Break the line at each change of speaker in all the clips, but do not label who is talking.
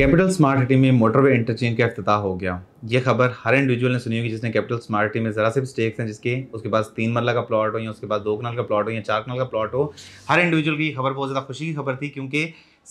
capital smart city में motorway interchange का अफ्ताह हो गया ये खबर हर इंडिविजुअल ने सुनी होगी जिसने कैपिटल स्मार्ट सिटी में ज़रा से भी स्टेक्स हैं जिसके उसके पास तीन मरला का प्लॉट हो या उसके पास दो कनाल का प्लॉट हो या चार कनाल का प्लॉट हो हर इंडिविजुअल की खबर बहुत ज़्यादा खुशी की खबर थी क्योंकि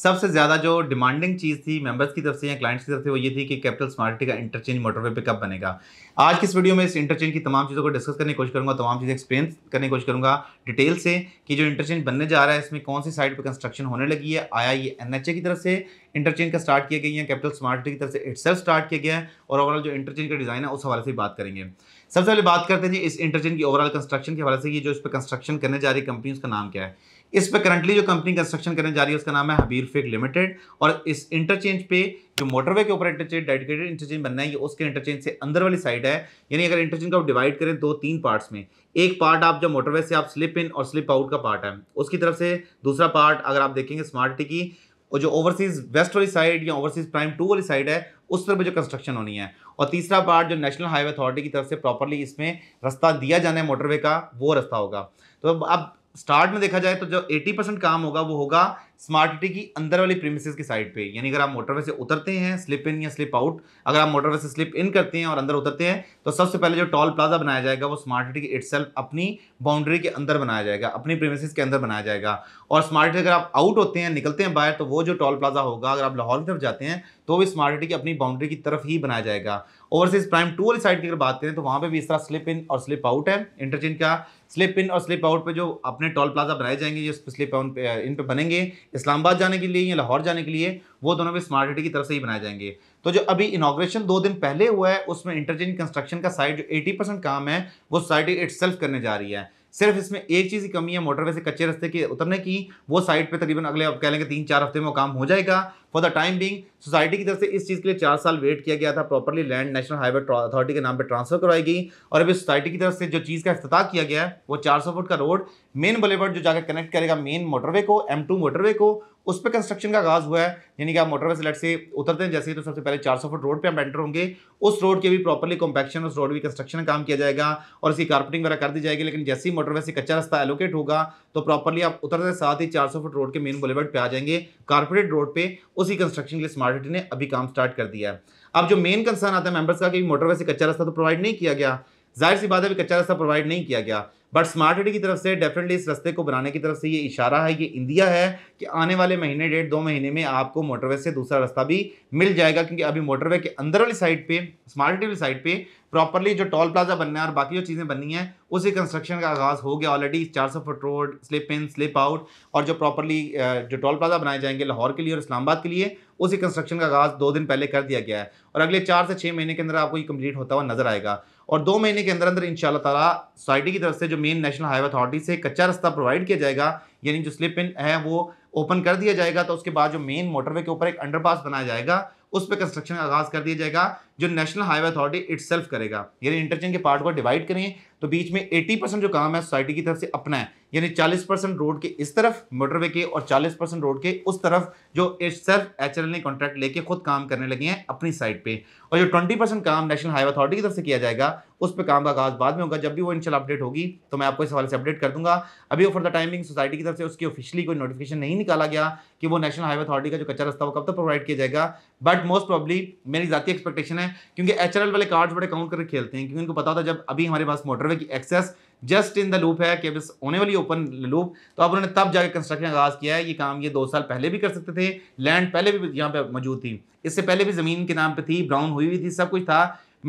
सबसे ज़्यादा जो डिमांडिंग चीज़ थी मेंबर्स की तरफ से या क्लाइंट्स की तरफ से वो ये थी कि कैपिटल स्मार्ट का इंटरचेंज मोटरवे पे बनेगा आज की इस वीडियो में इस इंटरचेंज की तमाम चीज़ों को डिस्कस करने की कोशिश करूँगा तमाम चीज़ें एक्सप्लेन करने की कोशिश करूँगा डिटेल से कि जो इंटरचेंज बनने जा रहा है इसमें कौन सी साइड पर कंस्ट्रक्शन होने लगी है आया ये एन की तरफ से इंटरचेंज का स्टार्ट किया गया है कैपिटल स्मार्ट की तरफ से इट स्टार्ट किया गया है और ओवरऑल जो इंटरचेंज का डिज़ाइन है उस हवाले से बात करेंगे सबसे पहले बात करते हैं जी इस इंटरचेंज की ओवरऑल कंस्ट्रक्शन के हवाले से ये जो इस पर कंस्ट्रक्शन करने जा रही कंपनी उसका नाम क्या है इस पर करंटली जो कंपनी कंस्ट्रक्शन करने जा रही है उसका नाम है हबीर फेक लिमिटेड और इस इंटरचेंज पे जो मोटरवे के ऊपर इंटरचेंज डेडिकेटेड इंटरचेंज बनना है ये उसके इंटरचेंज से अंदर वाली साइड है यानी अगर इंटरचेंज को आप डिवाइड करें दो तीन पार्ट्स में एक पार्ट आप जो मोटरवे से आप स्लिप इन और स्लिप आउट का पार्ट है उसकी तरफ से दूसरा पार्ट अगर आप देखेंगे स्मार्ट टी की जो ओवरसीज वेस्ट वाली साइड या ओवरसीज प्राइम टू वाली साइड है उस पर भी जो कंस्ट्रक्शन होनी है और तीसरा पार्ट जो नेशनल हाईवे अथॉरिटी की तरफ से प्रॉपरली इसमें रास्ता दिया जाना है मोटरवे का वो रास्ता होगा तो अब स्टार्ट में देखा जाए तो जो 80 परसेंट काम होगा वो होगा स्मार्ट सिटी की अंदर वाली प्रीमिसेस की साइड पे यानी अगर आप मोटरवे से उतरते हैं स्लिप इन या स्लिप आउट अगर आप मोटरवे से स्लिप इन करते हैं और अंदर उतरते हैं तो सबसे पहले जो टॉल प्लाजा बनाया जाएगा वो स्मार्ट सिटी की इट अपनी बाउंड्री के अंदर बनाया जाएगा अपनी प्रीमिसेस के अंदर बनाया जाएगा और स्मार्ट सिटी अगर आप आउट होते हैं निकलते हैं बाहर तो वो जो टॉल प्लाजा होगा अगर आप लाहौल की तरफ जाते हैं तो भी स्मार्ट सिटी की अपनी बाउंड्री की तरफ ही बनाया जाएगा ओवरसीज प्राइम टू वाली साइड की अगर बात करें तो वहाँ पर भी इस तरह स्लिप इन और स्लिप आउट है इंटरचेंज का स्लिप इन और स्लिप आउट पर जो अपने टॉल प्लाजा बनाए जाएंगे जो स्लिप इन पर बनेंगे इस्लामाबाद जाने के लिए या लाहौर जाने के लिए वो दोनों भी स्मार्ट सिटी की तरफ से ही बनाए जाएंगे तो जो अभी इनाग्रेशन दो दिन पहले हुआ है उसमें इंटरचेंज कंस्ट्रक्शन का साइट जो एटी परसेंट काम है वो साइट इट करने जा रही है सिर्फ इसमें एक चीज़ की कमी है मोटरवे से कच्चे रस्ते के उतरने की वो साइट पे तकरीबन अगले अब कह लेंगे तीन चार हफ्ते में वो काम हो जाएगा for the time being society की तरफ से इस चीज़ के लिए चार साल वेट किया गया था properly land National Highway Authority के नाम पर ट्रांसफर करवाई गई और अभी सोसाइटी की तरफ से जो चीज़ का अफ्ताह किया गया है वो चार फुट का रोड मेन बलेवर्ड जो जाकर कनेक्ट करेगा मेन मोटरवे को एम टू मोटरवे को उस पर कंस्ट्रक्शन का आगाज हुआ है यानी कि आप मोटरवे से लेट से उतरते हैं जैसे ही तो सबसे पहले 400 फुट रोड पे हम एंटर होंगे उस रोड के भी प्रॉपरली कॉम्पैक्शन उस रोड भी कंस्ट्रक्शन काम किया जाएगा और इसकी कार्पेटिंग वगैरह कर दी जाएगी लेकिन जैसे ही मोटरवे से कच्चा रास्ता एलोकेट होगा तो प्रॉपरली आप उतरते साथ ही चार फुट रोड के मेन बुलेवर्ड पर आ जाएंगे कारपोरेट रोड पर उसी कंस्ट्रक्शन के लिए स्मार्ट सिटी ने अभी काम स्टार्ट कर दिया है अब जो मेन कंसर्न आता है मेंबर्स का कि मोटरवे से कच्चा रास्ता तो प्रोवाइड नहीं किया गया जाहिर सी बात है अभी कच्चा रास्ता प्रोवाइड नहीं किया गया बट स्मार्ट सिटी की तरफ से डेफिनेटली इस रास्ते को बनाने की तरफ से ये इशारा है ये इंडिया है कि आने वाले महीने डेढ़ दो महीने में आपको मोटरवे से दूसरा रास्ता भी मिल जाएगा क्योंकि अभी मोटरवे के अंदर वाली साइड पे स्मार्ट सिटी वाली साइड पे प्रॉपरली जो टोल प्लाजा बनना है और बाकी जो चीज़ें बननी है उसी कंस्ट्रक्शन का आगाज़ हो गया ऑलरेडी चार सौ foot road slip in slip out और जो प्रॉपरली जो टोल प्लाजा बनाए जाएंगे लाहौर के लिए और इस्लामाबाद के लिए उसी कंस्ट्रक्शन का आगाज़ दो दिन पहले कर दिया गया है और अगले चार से छः महीने के अंदर आपको ये कम्प्लीट होता हुआ नजर आएगा और दो महीने के अंदर अंदर इन तला सोसाइटी की तरफ से जो मेन नेशनल हाईवे अथॉरिटी से कच्चा रास्ता प्रोवाइड किया जाएगा यानी जो स्लिप इन है वो ओपन कर दिया जाएगा तो उसके बाद जो मेन मोटरवे के ऊपर एक अंडरपास बनाया जाएगा उस पर कंस्ट्रक्शन आगाज कर दिया जाएगा जो नेशनल हाईवे अथॉरिटी इट करेगा यानी इंटरचेंज के पार्ट को डिवाइड करेंगे तो बीच में 80 परसेंट जो काम है सोसाइटी की तरफ से अपना है यानी 40 परसेंट रोड के इस तरफ मोटरवे के और 40 परसेंट रोड के उस तरफ जो सेल्फ एच ने कॉन्ट्रैक्ट लेके खुद काम करने लगे हैं अपनी साइड पे और जो 20 परसेंट काम नेशनल हाईवे अथॉरिटी की तरफ से किया जाएगा उस पर काम का आगाज बाद में होगा जब भी वो इन अपडेट होगी तो मैं आपको इस हवाले से अपडेट कर दूंगा अभी फॉर द टाइमिंग सोसाइटी की तरफ से उसकी ऑफिशियली कोई नोटिफिकेशन नहीं निकाला गया कि वो नेशनल हाईवे अथॉरिटी का जो कच्चा रास्ता वो कब तक प्रोवाइड किया जाएगा बट मोस्ट प्रॉब्ली मेरी जाती एक्सपेक्टेशन है हैं क्योंकि एच वाले कार्ड्स बड़े काउंट करके खेलते हैं क्योंकि उनको पता होता है जब अभी हमारे पास मोटरवे की access just in the loop है कि बस होने वाली ओपन लूप तो आप उन्होंने तब जाकर कंस्ट्रक्शन आगाज़ किया है ये काम ये दो साल पहले भी कर सकते थे लैंड पहले भी यहाँ पे मौजूद थी इससे पहले भी ज़मीन के नाम पर थी ब्राउन हुई हुई थी सब कुछ था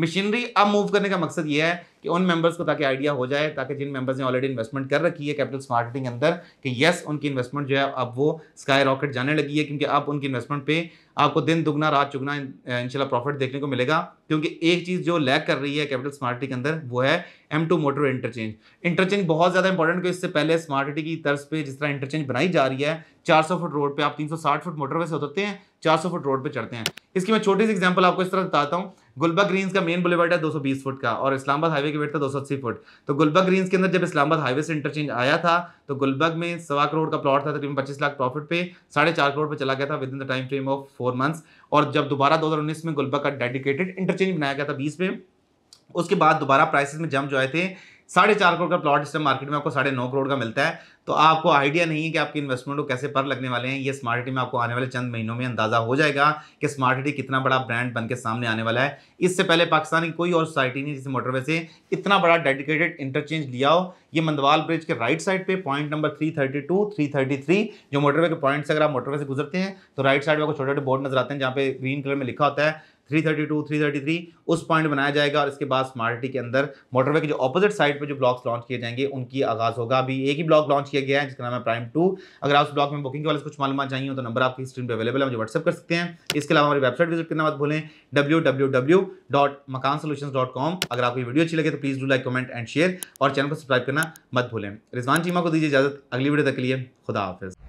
मशीनरी अब मूव करने का मकसद ये है कि उन मेंबर्स को ताकि आइडिया हो जाए ताकि जिन मेंबर्स ने ऑलरेडी इन्वेस्टमेंट कर रखी है कैपिटल स्मार्टिंग के अंदर कि येस उनकी इन्वेस्टमेंट जो है अब वो स्काई रॉकेट जाने लगी है क्योंकि अब उनकी इन्वेस्टमेंट पे आपको दिन दुगना रात चुगना इनशाला प्रॉफिट देखने को मिलेगा क्योंकि एक चीज़ जो लैक कर रही है कैपिटल स्मार्टिटी के अंदर वो है M two motor interchange interchange बहुत ज़्यादा इंपॉर्टेंट इससे पहले स्मार्टिटी की तर्ज पे जिस तरह इंटरचेंज बनाई जा रही है 400 फुट रोड पे आप 360 फुट मोटरवे से उतरते हैं 400 फुट रोड पे चढ़ते हैं इसकी मैं छोटी सी एग्जाम्पल आपको इस तरह बताता हूँ गुलबा ग्रीन का मेन बुलेवर्ड है दो फुट का और इस्लामाबाद हाईवे की वेट था दो सौ अस्सी फुट तो गुलबर्ग ग्रीन के अंदर जब इस्लामाबाद हाईवे से इंटरचेंज आया था तो गुलबर्ग में सवा करोड़ का प्लॉट था तकरीबन पच्चीस लाख प्रॉफिट पे साढ़े चार करोड़ पे चला गया था within the time frame of four months और जब दोबारा दो में गुलबर्ग का डेडिकेटेड इंटरचेंज बनाया गया था बीस में उसके बाद दोबारा प्राइसेस में जम जो आए थे साढ़े चार करोड़ का प्लॉट इस मार्केट में आपको साढ़े नौ करोड़ का मिलता है तो आपको आइडिया नहीं है कि आपके इन्वेस्टमेंट को कैसे पर लगने वाले हैं ये स्मार्ट सिटी में आपको आने वाले चंद महीनों में अंदाजा हो जाएगा कि स्मार्ट सिटी कितना बड़ा ब्रांड बन के सामने आने वाला है इससे पहले पाकिस्तान की कोई और सोसाइटी नहीं जिसने मोटरवे से इतना बड़ा डेडिकेटेड इंटरचेंज लिया हो ये मंदवाल ब्रिज के राइट साइड पे पॉइंट नंबर थर्टी थ्री जो मोटरवे के पॉइंट से अगर आप मोटरवे से गुजरते हैं तो राइट साइड में आपको छोटे छोटे बोर्ड नजर आते हैं जहाँ पे ग्रीन कलर में लिखा होता है 332, 333 उस पॉइंट बनाया जाएगा और इसके बाद स्मार्ट सिटी के अंदर मोटरवे के जो ऑपोजिट साइड पे जो ब्लॉक्स लॉन्च किए जाएंगे उनकी आगाज़ होगा अभी एक ही ब्लॉक लॉन्च किया गया है जिसका नाम है प्राइम टू अगर आप उस ब्लॉग में बुकिंग के वाले कुछ मालूम चाहिए हो तो नंबर आपकी स्क्रीन पर अवेलेबल है मुझे व्हाट्सअप कर सकते हैं इसके अलावा हमारी वेबसाइट विजिट करना मत भूलें डब्ल्यू अगर आपको वीडियो अच्छी लगे तो please do like comment and share और चैनल को सब्सक्राइब करना मत भूलें रिजवान चीमा को दीजिए इजाजत अगली वीडियो तक के लिए खुदा हाफिज़